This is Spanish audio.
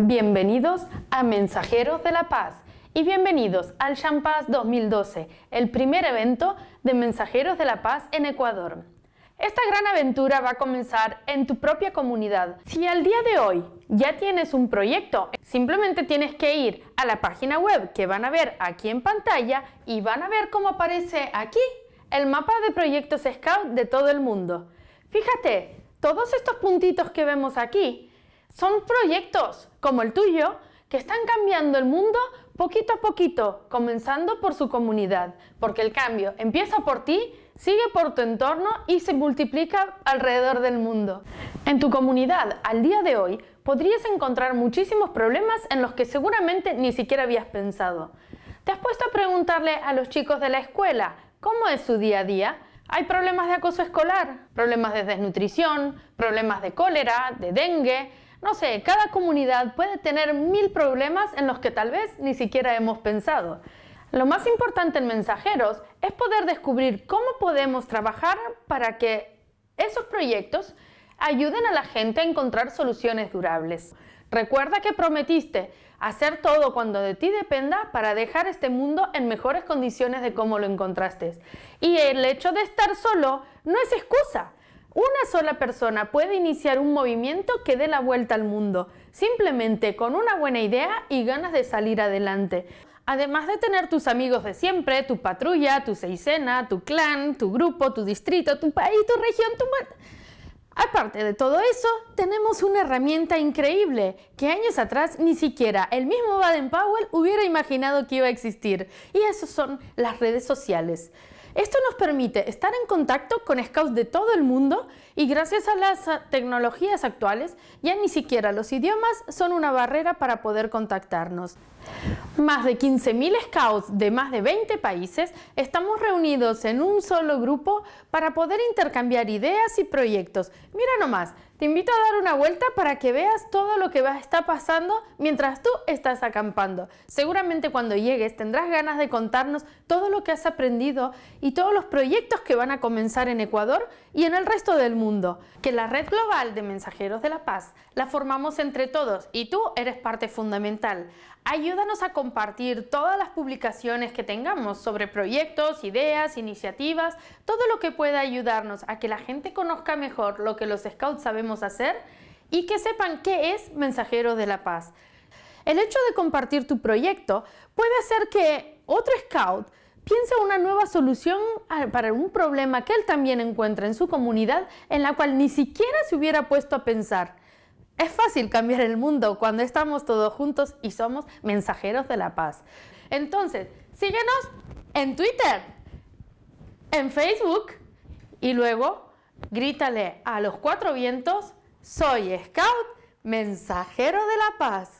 Bienvenidos a Mensajeros de la Paz y bienvenidos al Champass 2012, el primer evento de Mensajeros de la Paz en Ecuador. Esta gran aventura va a comenzar en tu propia comunidad. Si al día de hoy ya tienes un proyecto, simplemente tienes que ir a la página web que van a ver aquí en pantalla y van a ver cómo aparece aquí el mapa de proyectos Scout de todo el mundo. Fíjate, todos estos puntitos que vemos aquí son proyectos como el tuyo que están cambiando el mundo poquito a poquito, comenzando por su comunidad, porque el cambio empieza por ti, sigue por tu entorno y se multiplica alrededor del mundo. En tu comunidad, al día de hoy, podrías encontrar muchísimos problemas en los que seguramente ni siquiera habías pensado. ¿Te has puesto a preguntarle a los chicos de la escuela cómo es su día a día? Hay problemas de acoso escolar, problemas de desnutrición, problemas de cólera, de dengue, no sé, cada comunidad puede tener mil problemas en los que tal vez ni siquiera hemos pensado. Lo más importante en mensajeros es poder descubrir cómo podemos trabajar para que esos proyectos ayuden a la gente a encontrar soluciones durables. Recuerda que prometiste hacer todo cuando de ti dependa para dejar este mundo en mejores condiciones de cómo lo encontraste. Y el hecho de estar solo no es excusa, una sola persona puede iniciar un movimiento que dé la vuelta al mundo, simplemente con una buena idea y ganas de salir adelante. Además de tener tus amigos de siempre, tu patrulla, tu seisena, tu clan, tu grupo, tu distrito, tu país, tu región, tu... Aparte de todo eso, tenemos una herramienta increíble que años atrás ni siquiera el mismo Baden Powell hubiera imaginado que iba a existir. Y eso son las redes sociales. Esto nos permite estar en contacto con scouts de todo el mundo y gracias a las ah, tecnologías actuales ya ni siquiera los idiomas son una barrera para poder contactarnos. Más de 15.000 scouts de más de 20 países estamos reunidos en un solo grupo para poder intercambiar ideas y proyectos. Mira nomás, te invito a dar una vuelta para que veas todo lo que está pasando mientras tú estás acampando. Seguramente cuando llegues tendrás ganas de contarnos todo lo que has aprendido y todos los proyectos que van a comenzar en Ecuador y en el resto del mundo. Que la Red Global de Mensajeros de la Paz la formamos entre todos y tú eres parte fundamental. Ayúdanos a compartir todas las publicaciones que tengamos sobre proyectos, ideas, iniciativas, todo lo que pueda ayudarnos a que la gente conozca mejor lo que los scouts sabemos hacer y que sepan qué es mensajero de la Paz. El hecho de compartir tu proyecto puede hacer que otro scout piense una nueva solución para un problema que él también encuentra en su comunidad en la cual ni siquiera se hubiera puesto a pensar. Es fácil cambiar el mundo cuando estamos todos juntos y somos mensajeros de la paz. Entonces, síguenos en Twitter, en Facebook y luego Grítale a los cuatro vientos, soy Scout, mensajero de la paz.